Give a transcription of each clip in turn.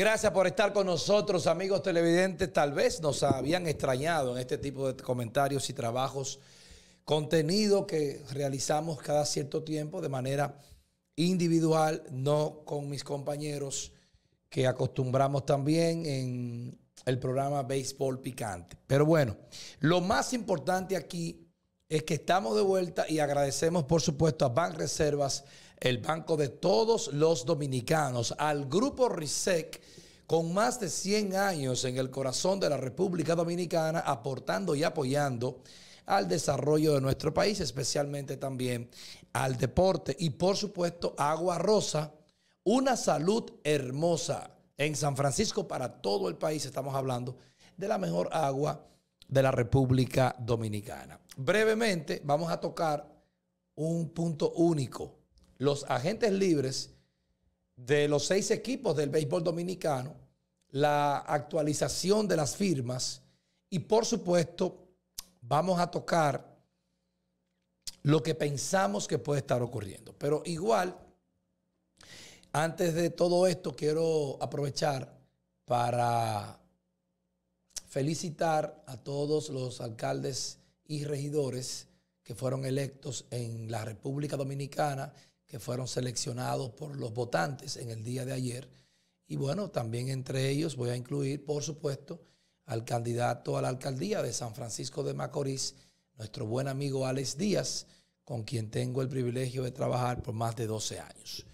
Gracias por estar con nosotros, amigos televidentes. Tal vez nos habían extrañado en este tipo de comentarios y trabajos, contenido que realizamos cada cierto tiempo de manera individual, no con mis compañeros que acostumbramos también en el programa Béisbol Picante. Pero bueno, lo más importante aquí es que estamos de vuelta y agradecemos, por supuesto, a Bank Reservas el banco de todos los dominicanos, al grupo RISEC, con más de 100 años en el corazón de la República Dominicana, aportando y apoyando al desarrollo de nuestro país, especialmente también al deporte. Y por supuesto, Agua Rosa, una salud hermosa en San Francisco para todo el país. Estamos hablando de la mejor agua de la República Dominicana. Brevemente, vamos a tocar un punto único los agentes libres de los seis equipos del béisbol dominicano, la actualización de las firmas y por supuesto vamos a tocar lo que pensamos que puede estar ocurriendo. Pero igual, antes de todo esto quiero aprovechar para felicitar a todos los alcaldes y regidores que fueron electos en la República Dominicana que fueron seleccionados por los votantes en el día de ayer. Y bueno, también entre ellos voy a incluir, por supuesto, al candidato a la alcaldía de San Francisco de Macorís, nuestro buen amigo Alex Díaz, con quien tengo el privilegio de trabajar por más de 12 años.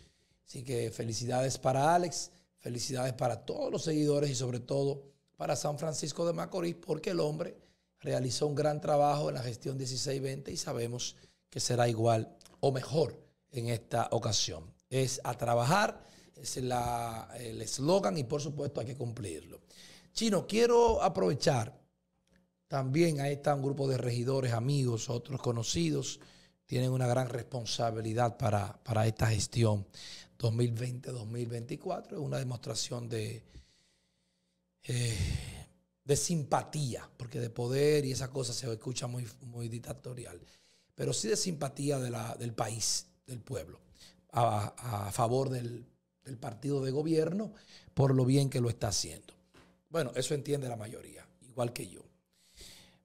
Así que felicidades para Alex, felicidades para todos los seguidores y sobre todo para San Francisco de Macorís, porque el hombre realizó un gran trabajo en la gestión 16-20 y sabemos que será igual o mejor en esta ocasión. Es a trabajar, es el eslogan y por supuesto hay que cumplirlo. Chino, quiero aprovechar también, a está un grupo de regidores, amigos, otros conocidos, tienen una gran responsabilidad para, para esta gestión 2020-2024. Es una demostración de, eh, de simpatía, porque de poder y esa cosa se escucha muy, muy dictatorial, pero sí de simpatía de la, del país, del pueblo, a, favor del, partido de gobierno, por lo bien que lo está haciendo. Bueno, eso entiende la mayoría, igual que yo.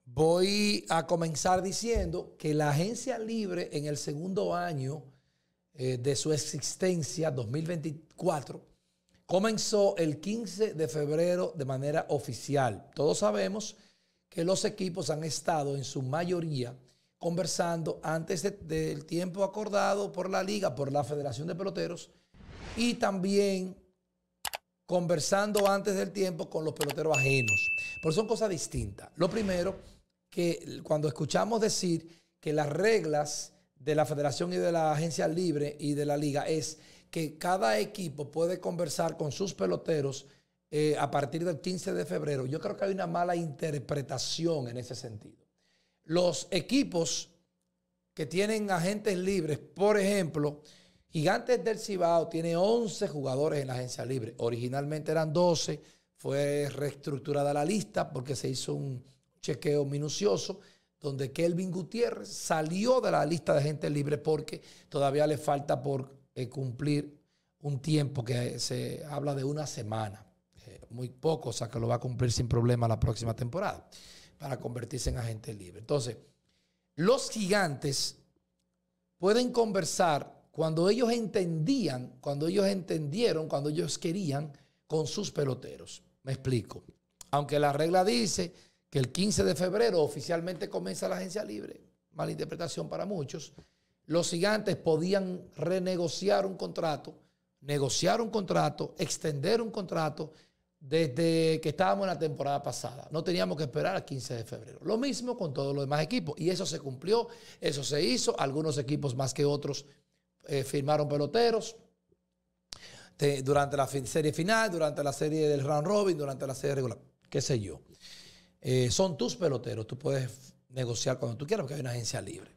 Voy a comenzar diciendo que la agencia libre en el segundo año eh, de su existencia, 2024, comenzó el 15 de febrero de manera oficial. Todos sabemos que los equipos han estado en su mayoría conversando antes del tiempo acordado por la liga, por la Federación de Peloteros, y también conversando antes del tiempo con los peloteros ajenos. Pero son cosas distintas. Lo primero, que cuando escuchamos decir que las reglas de la federación y de la agencia libre y de la liga es que cada equipo puede conversar con sus peloteros eh, a partir del 15 de febrero, yo creo que hay una mala interpretación en ese sentido los equipos que tienen agentes libres, por ejemplo, Gigantes del Cibao tiene 11 jugadores en la agencia libre. Originalmente eran 12, fue reestructurada la lista porque se hizo un chequeo minucioso donde Kelvin Gutiérrez salió de la lista de agentes libres porque todavía le falta por eh, cumplir un tiempo que se habla de una semana. Eh, muy poco, o sea que lo va a cumplir sin problema la próxima temporada para convertirse en agente libre. Entonces, los gigantes pueden conversar cuando ellos entendían, cuando ellos entendieron, cuando ellos querían con sus peloteros. Me explico. Aunque la regla dice que el 15 de febrero oficialmente comienza la agencia libre, mala interpretación para muchos, los gigantes podían renegociar un contrato, negociar un contrato, extender un contrato desde que estábamos en la temporada pasada. No teníamos que esperar al 15 de febrero. Lo mismo con todos los demás equipos. Y eso se cumplió, eso se hizo. Algunos equipos más que otros eh, firmaron peloteros. durante la serie final, durante la serie del round robin, durante la serie regular, qué sé yo. Eh, son tus peloteros, tú puedes negociar cuando tú quieras porque hay una agencia libre.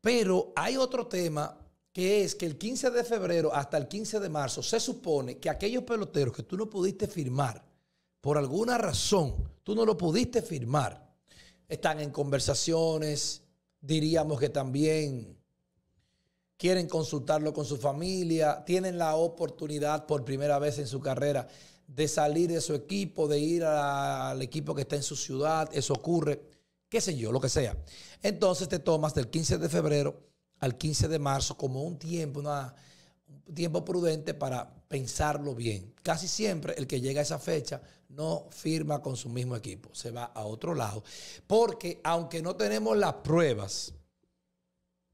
Pero hay otro tema que es que el 15 de febrero hasta el 15 de marzo se supone que aquellos peloteros que tú no pudiste firmar, por alguna razón, tú no lo pudiste firmar, están en conversaciones, diríamos que también quieren consultarlo con su familia, tienen la oportunidad por primera vez en su carrera de salir de su equipo, de ir al equipo que está en su ciudad, eso ocurre, qué sé yo, lo que sea. Entonces te tomas del 15 de febrero al 15 de marzo como un tiempo, un tiempo prudente para pensarlo bien. Casi siempre el que llega a esa fecha no firma con su mismo equipo, se va a otro lado, porque aunque no tenemos las pruebas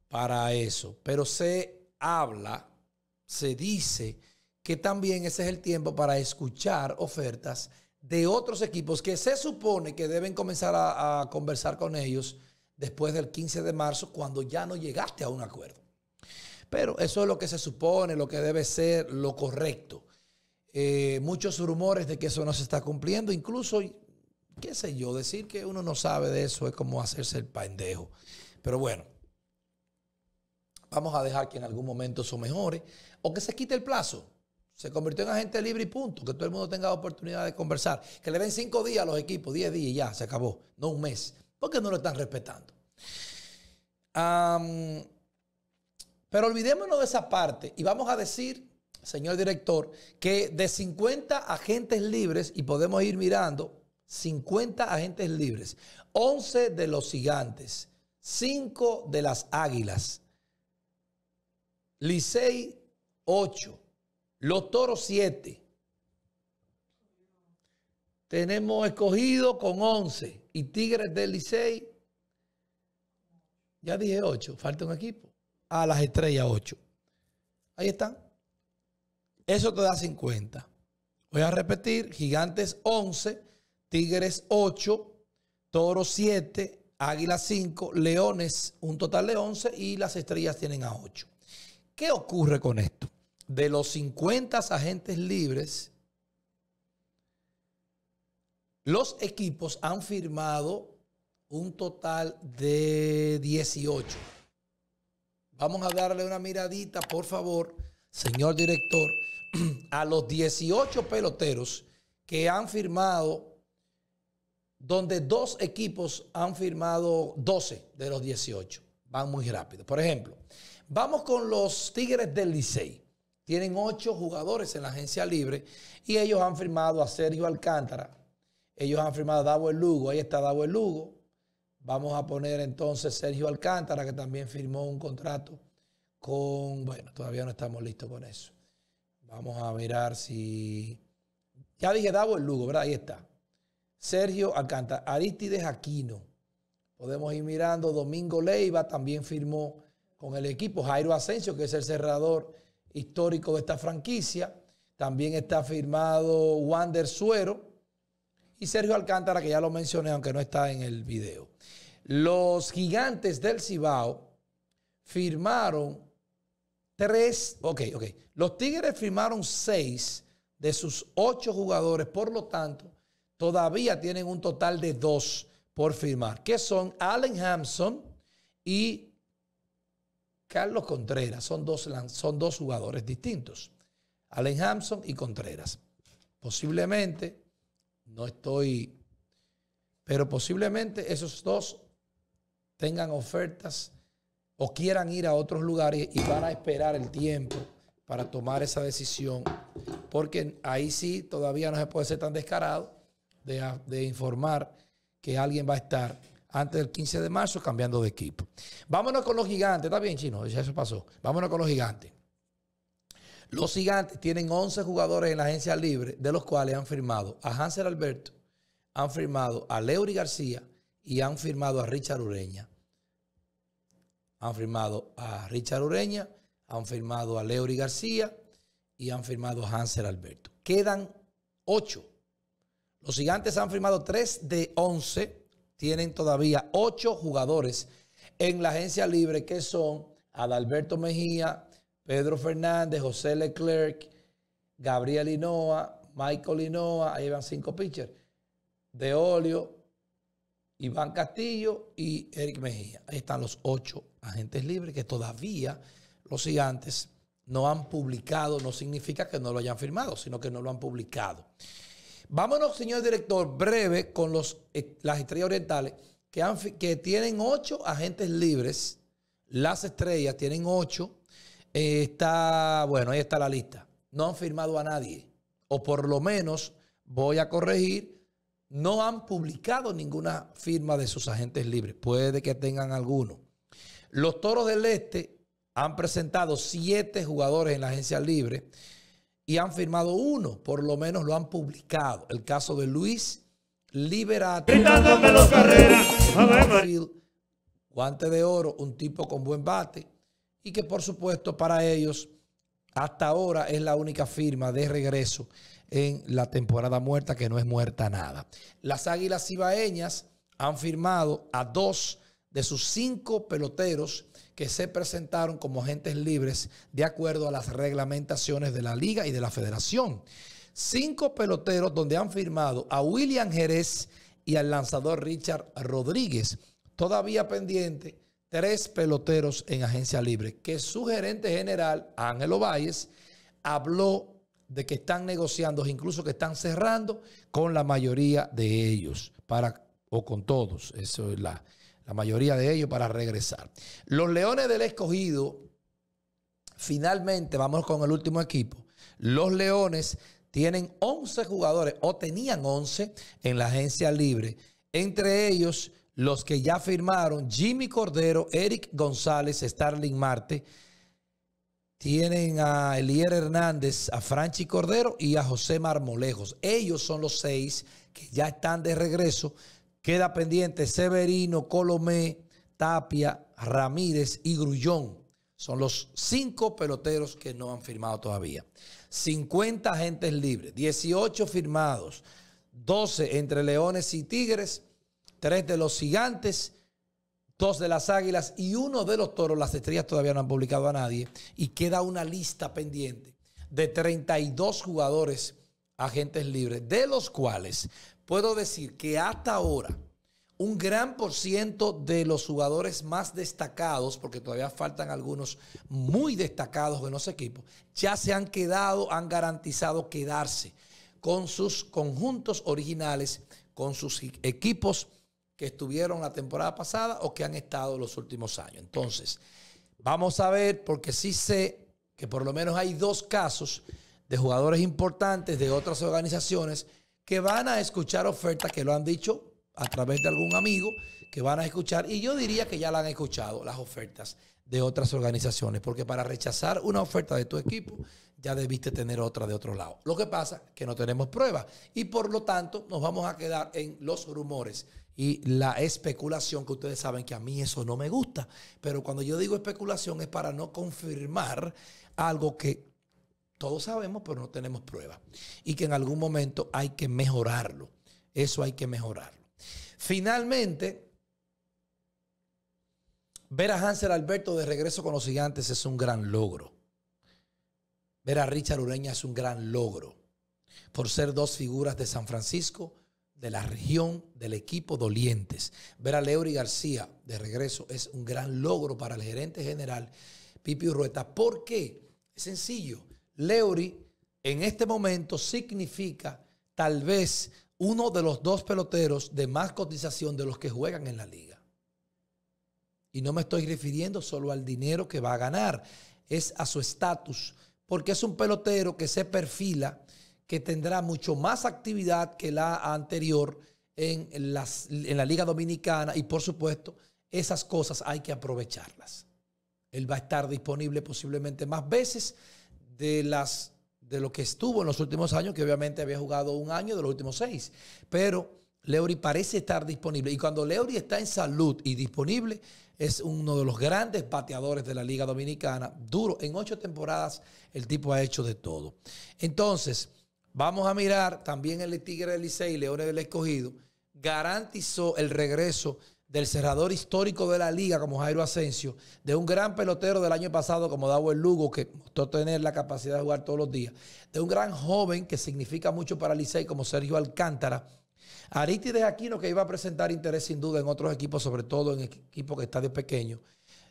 para eso, pero se habla, se dice que también ese es el tiempo para escuchar ofertas de otros equipos que se supone que deben comenzar a, a conversar con ellos después del 15 de marzo cuando ya no llegaste a un acuerdo. Pero eso es lo que se supone, lo que debe ser lo correcto. Eh, muchos rumores de que eso no se está cumpliendo, incluso, qué sé yo, decir que uno no sabe de eso es como hacerse el pendejo. Pero bueno, vamos a dejar que en algún momento eso mejore o que se quite el plazo. Se convirtió en agente libre y punto, que todo el mundo tenga oportunidad de conversar. Que le den cinco días a los equipos, diez días y ya, se acabó, no un mes porque no lo están respetando. pero olvidémonos de esa parte y vamos a decir, señor director, que de 50 agentes libres, y podemos ir mirando, 50 agentes libres, 11 de los gigantes, 5 de las águilas, Licey 8, los toros 7, tenemos escogido con 11 y Tigres del Licey. Ya dije 8, falta un equipo. A las estrellas 8. Ahí están. Eso te da 50. Voy a repetir, Gigantes 11, Tigres 8, Toro 7, Águilas 5, Leones un total de 11 y las estrellas tienen a 8. ¿Qué ocurre con esto? De los 50 agentes libres, los equipos han firmado un total de 18. Vamos a darle una miradita, por favor, señor director, a los 18 peloteros que han firmado, donde dos equipos han firmado 12 de los 18. Van muy rápido. Por ejemplo, vamos con los Tigres del Licey. Tienen ocho jugadores en la agencia libre y ellos han firmado a Sergio Alcántara, ellos han firmado Davo el Lugo, ahí está Davo el Lugo. Vamos a poner entonces Sergio Alcántara, que también firmó un contrato con, bueno, todavía no estamos listos con eso. Vamos a mirar si... Ya dije Davo el Lugo, ¿verdad? Ahí está. Sergio Alcántara, Aristides Aquino. Podemos ir mirando, Domingo Leiva también firmó con el equipo, Jairo Asensio, que es el cerrador histórico de esta franquicia. También está firmado Wander Suero, y Sergio Alcántara, que ya lo mencioné, aunque no está en el video. Los gigantes del Cibao firmaron tres, ok, ok, los Tigres firmaron seis de sus ocho jugadores, por lo tanto, todavía tienen un total de dos por firmar, que son Allen Hampson y Carlos Contreras. Son dos, son dos jugadores distintos, Allen Hampson y Contreras. Posiblemente no estoy... Pero posiblemente esos dos tengan ofertas o quieran ir a otros lugares y van a esperar el tiempo para tomar esa decisión, porque ahí sí todavía no se puede ser tan descarado de, informar que alguien va a estar antes del 15 de marzo cambiando de equipo. Vámonos con los gigantes, está bien chino, ya eso pasó. Vámonos con los gigantes. Los gigantes tienen 11 jugadores en la agencia libre, de los cuales han firmado a Hansel Alberto, han firmado a Leury García y han firmado a Richard Ureña. Han firmado a Richard Ureña, han firmado a Leury García y han firmado a Hansel Alberto. Quedan 8. Los gigantes han firmado 3 de 11. Tienen todavía 8 jugadores en la agencia libre que son Adalberto Mejía, Pedro Fernández, José Leclerc, Gabriel Hinoa, Michael Linoa, ahí van cinco pitchers. De Olio, Iván Castillo y Eric Mejía. Ahí están los ocho agentes libres que todavía los gigantes no han publicado. No significa que no lo hayan firmado, sino que no lo han publicado. Vámonos, señor director, breve con los, eh, las estrellas orientales que, que tienen ocho agentes libres. Las estrellas tienen ocho está, bueno, ahí está la lista. No han firmado a nadie. O por lo menos, voy a corregir, no han publicado ninguna firma de sus agentes libres. Puede que tengan alguno. Los Toros del Este han presentado siete jugadores en la agencia libre y han firmado uno, por lo menos lo han publicado. El caso de Luis Liberato. Guante de oro, un tipo con buen bate y que por supuesto para ellos hasta ahora es la única firma de regreso en la temporada muerta que no es muerta nada. Las Águilas Ibaeñas han firmado a dos de sus cinco peloteros que se presentaron como agentes libres de acuerdo a las reglamentaciones de la liga y de la federación. Cinco peloteros donde han firmado a William Jerez y al lanzador Richard Rodríguez. Todavía pendiente tres peloteros en agencia libre, que su gerente general, Ángelo Valles, habló de que están negociando, incluso que están cerrando con la mayoría de ellos, para, o con todos, eso es la, la mayoría de ellos para regresar. Los Leones del Escogido, finalmente, vamos con el último equipo, los Leones tienen 11 jugadores o tenían 11 en la agencia libre, entre ellos los que ya firmaron, Jimmy Cordero, Eric González, Starling Marte, tienen a Elier Hernández, a Franchi Cordero y a José Marmolejos. Ellos son los seis que ya están de regreso. Queda pendiente Severino, Colomé, Tapia, Ramírez y Grullón. Son los cinco peloteros que no han firmado todavía. 50 agentes libres, 18 firmados, 12 entre Leones y Tigres tres de los gigantes, dos de las águilas y uno de los toros. Las estrellas todavía no han publicado a nadie. Y queda una lista pendiente de 32 jugadores agentes libres, de los cuales puedo decir que hasta ahora un gran por ciento de los jugadores más destacados, porque todavía faltan algunos muy destacados de los equipos, ya se han quedado, han garantizado quedarse con sus conjuntos originales, con sus equipos que estuvieron la temporada pasada o que han estado los últimos años. Entonces, vamos a ver, porque sí sé que por lo menos hay dos casos de jugadores importantes de otras organizaciones que van a escuchar ofertas que lo han dicho a través de algún amigo, que van a escuchar, y yo diría que ya la han escuchado, las ofertas de otras organizaciones, porque para rechazar una oferta de tu equipo ya debiste tener otra de otro lado. Lo que pasa es que no tenemos pruebas y por lo tanto nos vamos a quedar en los rumores y la especulación, que ustedes saben que a mí eso no me gusta, pero cuando yo digo especulación es para no confirmar algo que todos sabemos, pero no tenemos prueba. y que en algún momento hay que mejorarlo. Eso hay que mejorarlo. Finalmente, ver a Hansel Alberto de regreso con los gigantes es un gran logro. Ver a Richard Ureña es un gran logro por ser dos figuras de San Francisco de la región, del equipo dolientes. Ver a Leury García de regreso es un gran logro para el gerente general Pipi Urrueta. ¿Por qué? Es sencillo. Leuri en este momento significa tal vez uno de los dos peloteros de más cotización de los que juegan en la liga. Y no me estoy refiriendo solo al dinero que va a ganar, es a su estatus, porque es un pelotero que se perfila que tendrá mucho más actividad que la anterior en, en la Liga Dominicana y por supuesto esas cosas hay que aprovecharlas. Él va a estar disponible posiblemente más veces de las de lo que estuvo en los últimos años, que obviamente había jugado un año de los últimos seis. Pero Leury parece estar disponible. Y cuando Leury está en salud y disponible, es uno de los grandes bateadores de la Liga Dominicana. Duro, en ocho temporadas el tipo ha hecho de todo. Entonces, Vamos a mirar también el Tigre de Licey, Leones del Escogido, garantizó el regreso del cerrador histórico de la liga como Jairo Asensio, de un gran pelotero del año pasado como El Lugo, que mostró tener la capacidad de jugar todos los días, de un gran joven que significa mucho para Licey como Sergio Alcántara, de Aquino que iba a presentar interés sin duda en otros equipos, sobre todo en equipos que está de pequeño,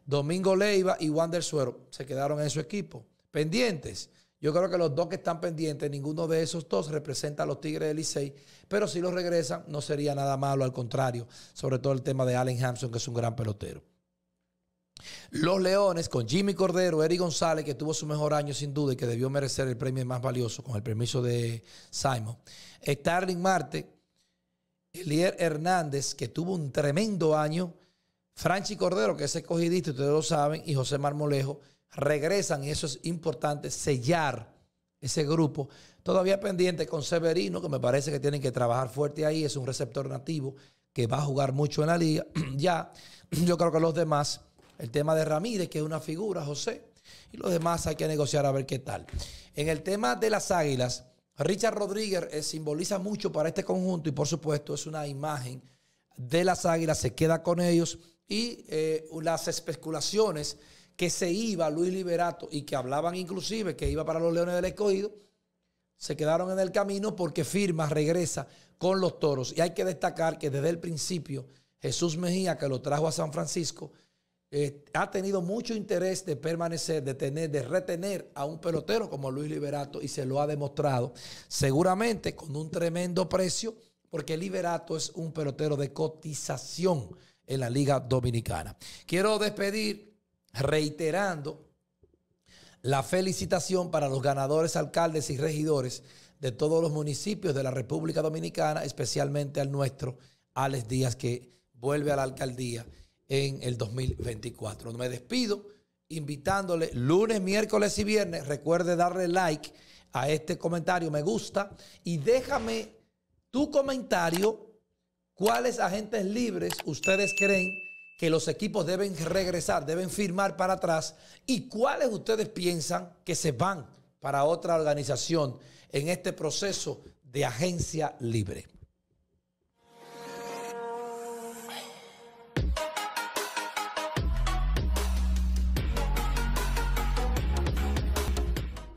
Domingo Leiva y Juan del Suero se quedaron en su equipo. Pendientes. Yo creo que los dos que están pendientes, ninguno de esos dos representa a los Tigres del Licey, pero si los regresan no sería nada malo, al contrario, sobre todo el tema de Allen Hampson, que es un gran pelotero. Los Leones con Jimmy Cordero, Eric González, que tuvo su mejor año sin duda y que debió merecer el premio más valioso con el permiso de Simon. Starling Marte, Elier Hernández, que tuvo un tremendo año. Franchi Cordero, que es escogidista, ustedes lo saben, y José Marmolejo, regresan, y eso es importante, sellar ese grupo. Todavía pendiente con Severino, que me parece que tienen que trabajar fuerte ahí, es un receptor nativo que va a jugar mucho en la liga. ya, yo creo que los demás, el tema de Ramírez, que es una figura, José, y los demás hay que negociar a ver qué tal. En el tema de las águilas, Richard Rodríguez eh, simboliza mucho para este conjunto y por supuesto es una imagen de las águilas, se queda con ellos y eh, las especulaciones que se iba Luis Liberato y que hablaban inclusive que iba para los Leones del Escogido, se quedaron en el camino porque firma, regresa con los toros. Y hay que destacar que desde el principio Jesús Mejía, que lo trajo a San Francisco, eh, ha tenido mucho interés de permanecer, de tener, de retener a un pelotero como Luis Liberato y se lo ha demostrado. Seguramente con un tremendo precio, porque Liberato es un pelotero de cotización en la Liga Dominicana. Quiero despedir reiterando la felicitación para los ganadores, alcaldes y regidores de todos los municipios de la República Dominicana, especialmente al nuestro, Alex Díaz, que vuelve a la alcaldía en el 2024. Me despido invitándole lunes, miércoles y viernes. Recuerde darle like a este comentario, me gusta, y déjame tu comentario, cuáles agentes libres ustedes creen que los equipos deben regresar, deben firmar para atrás y cuáles ustedes piensan que se van para otra organización en este proceso de agencia libre.